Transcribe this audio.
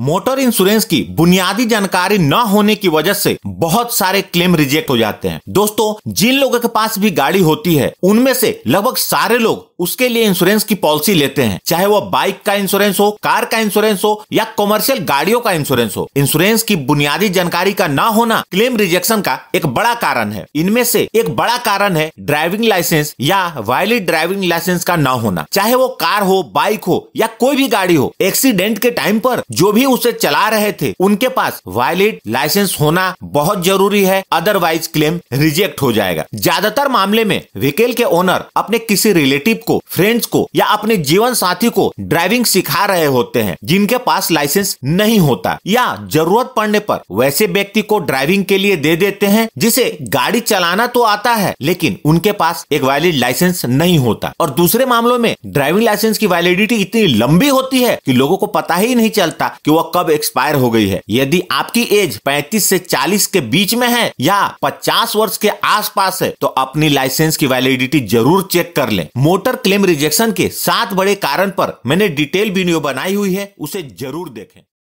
motor insurance की बुनियादी जानकारी न होने की वजह से बहुत सारे क्लेम रिजेक्ट हो जाते हैं दोस्तों जिन लोगों के पास भी गाड़ी होती है उनमें से लगभग सारे लोग उसके लिए इंश्योरेंस की पॉलिसी लेते हैं चाहे वो बाइक का इंश्योरेंस हो कार का इंश्योरेंस हो या कॉमर्शियल गाड़ियों का इंश्योरेंस हो इंश्योरेंस की बुनियादी जानकारी का ना होना क्लेम रिजेक्शन का एक बड़ा कारण है इनमें से एक बड़ा कारण है ड्राइविंग लाइसेंस या वायलिड ड्राइविंग लाइसेंस का ना होना चाहे वो कार हो बाइक हो या कोई भी गाड़ी हो एक्सीडेंट के टाइम पर जो भी उसे चला रहे थे उनके पास वायलिड लाइसेंस होना बहुत जरूरी है अदरवाइज क्लेम रिजेक्ट हो जाएगा ज्यादातर मामले में व्हीकल के ओनर अपने किसी रिलेटिव को फ्रेंड्स को या अपने जीवन साथी को ड्राइविंग सिखा रहे होते हैं जिनके पास लाइसेंस नहीं होता या जरूरत पड़ने पर वैसे व्यक्ति को ड्राइविंग के लिए दे देते हैं जिसे गाड़ी चलाना तो आता है लेकिन उनके पास एक वैलिड लाइसेंस नहीं होता और दूसरे मामलों में ड्राइविंग लाइसेंस की वैलिडिटी इतनी लंबी होती है कि लोगों को पता ही नहीं चलता कि वह कब एक्सपायर हो गई है यदि आपकी एज 35 से 40 के बीच में है या 50 वर्ष के आसपास है तो अपनी लाइसेंस की वैलिडिटी जरूर चेक कर लें मोटर क्लेम रिजेक्शन के सात बड़े कारण पर मैंने डिटेल वीडियो बनाई हुई है उसे जरूर देखें